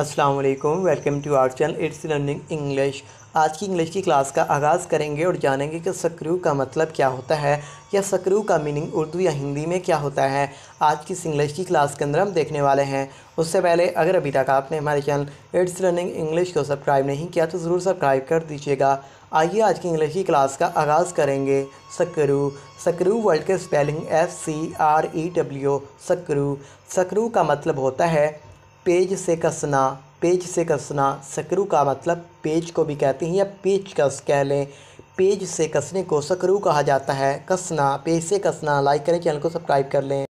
अस्सलाम वालेकुम welcome to our channel it's learning English आज की इंग्लिश की क्लास का आगाज़ करेंगे और जानेंगे कि सक्रू का मतलब क्या होता है या सक्रू का मीनिंग उर्दू या हिंदी में क्या होता है आज की इस इंग्लिश की क्लास के अंदर हम देखने वाले हैं उससे पहले अगर अभी तक आपने हमारे चैनल इट्स लर्निंग इंग्लिश को सब्सक्राइब नहीं किया तो ज़रूर सब्सक्राइब कर दीजिएगा आइए आज की इंग्लिश की क्लास का आगाज़ करेंगे सक्रू सक्रू वर्ल्ड के spelling F C R E W screw screw का मतलब होता है पेज से कसना पेज से कसना सकरू का मतलब पेज को भी कहते हैं या पेज कस कह लें पेज से कसने को सकरू कहा जाता है कसना पेज से कसना लाइक करें चैनल को सब्सक्राइब कर लें